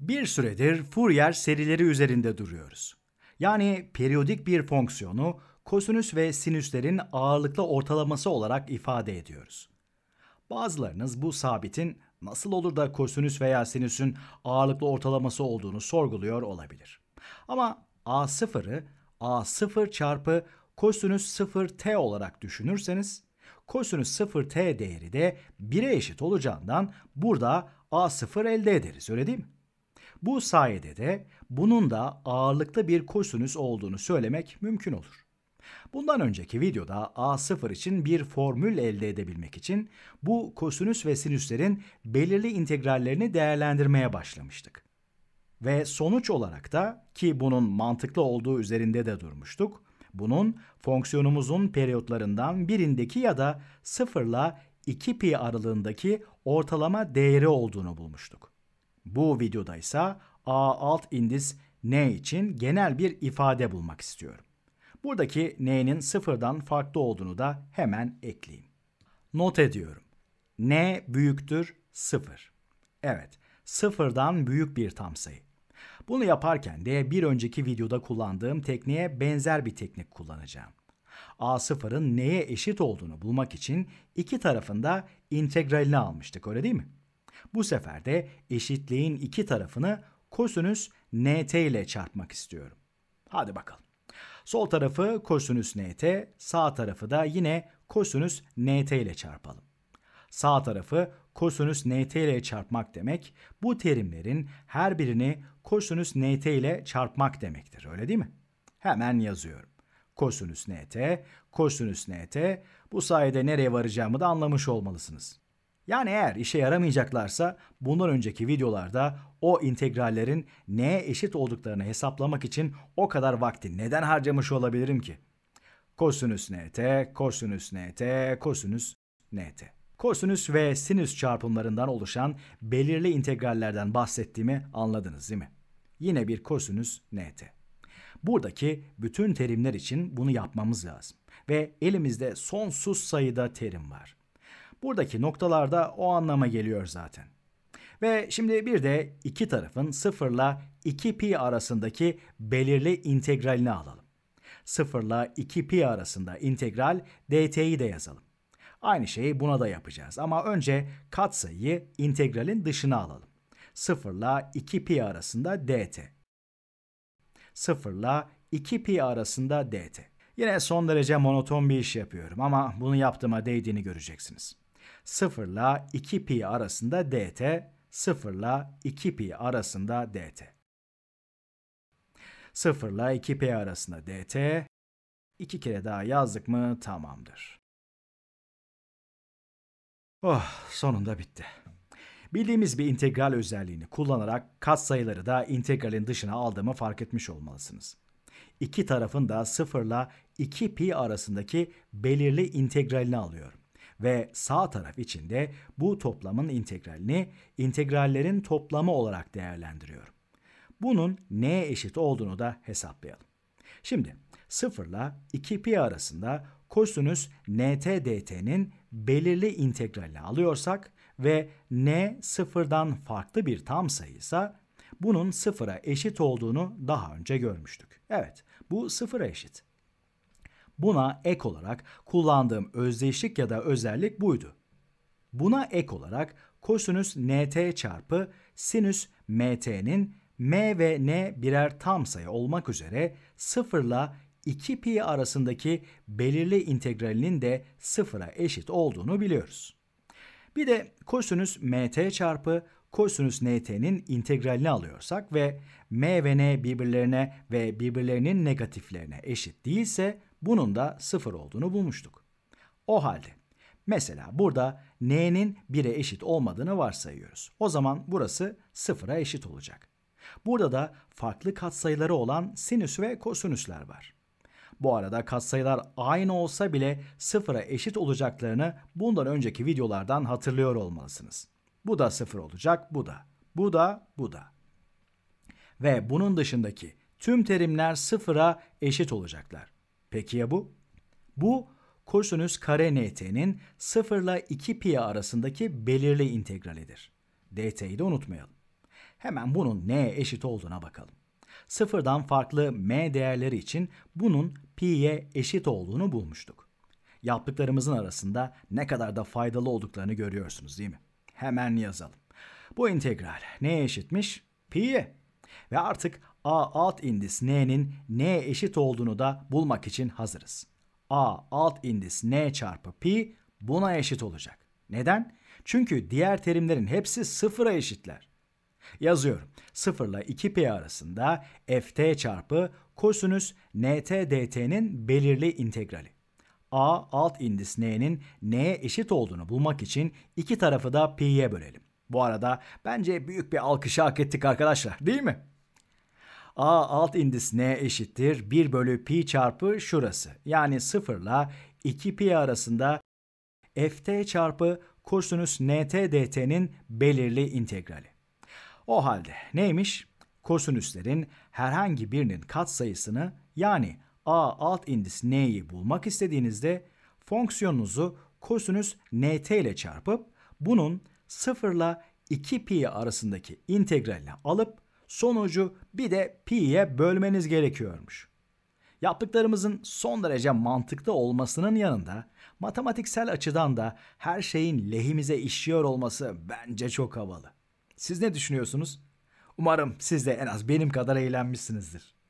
Bir süredir Fourier serileri üzerinde duruyoruz. Yani periyodik bir fonksiyonu kosinüs ve sinüslerin ağırlıklı ortalaması olarak ifade ediyoruz. Bazılarınız bu sabitin nasıl olur da kosinüs veya sinüsün ağırlıklı ortalaması olduğunu sorguluyor olabilir. Ama A0'ı A0 çarpı kosinüs 0t olarak düşünürseniz kosinüs 0t değeri de 1'e eşit olacağından burada A0 elde ederiz öyle değil mi? Bu sayede de bunun da ağırlıklı bir kosinüs olduğunu söylemek mümkün olur. Bundan önceki videoda A0 için bir formül elde edebilmek için bu kosinüs ve sinüslerin belirli integrallerini değerlendirmeye başlamıştık. Ve sonuç olarak da ki bunun mantıklı olduğu üzerinde de durmuştuk, bunun fonksiyonumuzun periyotlarından birindeki ya da 0 ile 2 pi aralığındaki ortalama değeri olduğunu bulmuştuk. Bu videoda ise A alt indis N için genel bir ifade bulmak istiyorum. Buradaki N'nin sıfırdan farklı olduğunu da hemen ekleyeyim. Not ediyorum. N büyüktür sıfır. Evet, sıfırdan büyük bir tam sayı. Bunu yaparken de bir önceki videoda kullandığım tekniğe benzer bir teknik kullanacağım. a sıfırın neye eşit olduğunu bulmak için iki tarafında integralini almıştık öyle değil mi? Bu sefer de eşitliğin iki tarafını kosinüs nt ile çarpmak istiyorum. Hadi bakalım. Sol tarafı kosinüs nt, sağ tarafı da yine kosinüs nt ile çarpalım. Sağ tarafı kosinüs nt ile çarpmak demek, bu terimlerin her birini kosinüs nt ile çarpmak demektir, öyle değil mi? Hemen yazıyorum. Kosinüs nt, kosinüs nt. Bu sayede nereye varacağımı da anlamış olmalısınız. Yani eğer işe yaramayacaklarsa bundan önceki videolarda o integrallerin neye eşit olduklarını hesaplamak için o kadar vakti neden harcamış olabilirim ki? Kosinüs nt, kosinüs nt, kosinüs nt. Kosinüs ve sinüs çarpımlarından oluşan belirli integrallerden bahsettiğimi anladınız değil mi? Yine bir kosinüs nt. Buradaki bütün terimler için bunu yapmamız lazım. Ve elimizde sonsuz sayıda terim var. Buradaki noktalarda o anlama geliyor zaten. Ve şimdi bir de iki tarafın 0 ile 2 pi arasındaki belirli integralini alalım. 0 ile 2 pi arasında integral dt'yi de yazalım. Aynı şeyi buna da yapacağız ama önce katsayıyı integralin dışına alalım. 0 ile 2 pi arasında dt. 0 ile 2 pi arasında dt. Yine son derece monoton bir iş yapıyorum ama bunu yaptığıma değdiğini göreceksiniz. 0 ile 2pi arasında dt, 0 ile 2pi arasında dt. 0 ile 2p arasında dt. 2 kere daha yazdık mı tamamdır. Oh sonunda bitti. Bildiğimiz bir integral özelliğini kullanarak kat sayıları da integralin dışına aldığımı fark etmiş olmalısınız. İki tarafın da 0 ile 2pi arasındaki belirli integralini alıyorum ve sağ taraf içinde bu toplamın integralini integrallerin toplamı olarak değerlendiriyorum. Bunun neye eşit olduğunu da hesaplayalım. Şimdi 0 ile 2 pi arasında kosinüs nt dt'nin belirli integralini alıyorsak ve n sıfırdan farklı bir tam sayıysa bunun sıfıra eşit olduğunu daha önce görmüştük. Evet bu sıfıra eşit. Buna ek olarak kullandığım özdeşlik ya da özellik buydu. Buna ek olarak kosinüs nt çarpı sinüs mt'nin m ve n birer tam sayı olmak üzere sıfırla ile 2 pi arasındaki belirli integralinin de sıfıra eşit olduğunu biliyoruz. Bir de kosinüs mt çarpı kosinüs nt'nin integralini alıyorsak ve m ve n birbirlerine ve birbirlerinin negatiflerine eşit değilse bunun da sıfır olduğunu bulmuştuk. O halde mesela burada n'nin 1'e eşit olmadığını varsayıyoruz. O zaman burası sıfıra eşit olacak. Burada da farklı katsayıları olan sinüs ve kosinüsler var. Bu arada katsayılar aynı olsa bile sıfıra eşit olacaklarını bundan önceki videolardan hatırlıyor olmalısınız. Bu da sıfır olacak. Bu da. Bu da. Bu da. Ve bunun dışındaki tüm terimler sıfıra eşit olacaklar. Peki ya bu? Bu kosinüs kare nt'nin 0 ile 2 pi arasındaki belirli integralidir. dt'yi de unutmayalım. Hemen bunun neye eşit olduğuna bakalım. Sıfırdan farklı m değerleri için bunun pi'ye eşit olduğunu bulmuştuk. Yaptıklarımızın arasında ne kadar da faydalı olduklarını görüyorsunuz değil mi? Hemen yazalım. Bu integral neye eşitmiş? Pi'ye. Ve artık A alt indis n'nin n eşit olduğunu da bulmak için hazırız. A alt indis n çarpı pi buna eşit olacak. Neden? Çünkü diğer terimlerin hepsi sıfıra eşitler. Yazıyorum. sıfırla ile 2p arasında ft çarpı kosinüs nt dt'nin belirli integrali. A alt indis n'nin n'ye eşit olduğunu bulmak için iki tarafı da pi'ye bölelim. Bu arada bence büyük bir alkışı hak ettik arkadaşlar değil mi? A alt indis n eşittir 1 bölü pi çarpı şurası. Yani 0 ile 2 pi arasında ft çarpı kosinüs nt dt'nin belirli integrali. O halde neymiş? Kosinüslerin herhangi birinin katsayısını yani A alt indis n'yi bulmak istediğinizde fonksiyonunuzu kosinüs nt ile çarpıp bunun 0 ile 2 pi arasındaki integralle alıp sonucu bir de pi'ye bölmeniz gerekiyormuş. Yaptıklarımızın son derece mantıklı olmasının yanında matematiksel açıdan da her şeyin lehimize işliyor olması bence çok havalı. Siz ne düşünüyorsunuz? Umarım siz de en az benim kadar eğlenmişsinizdir.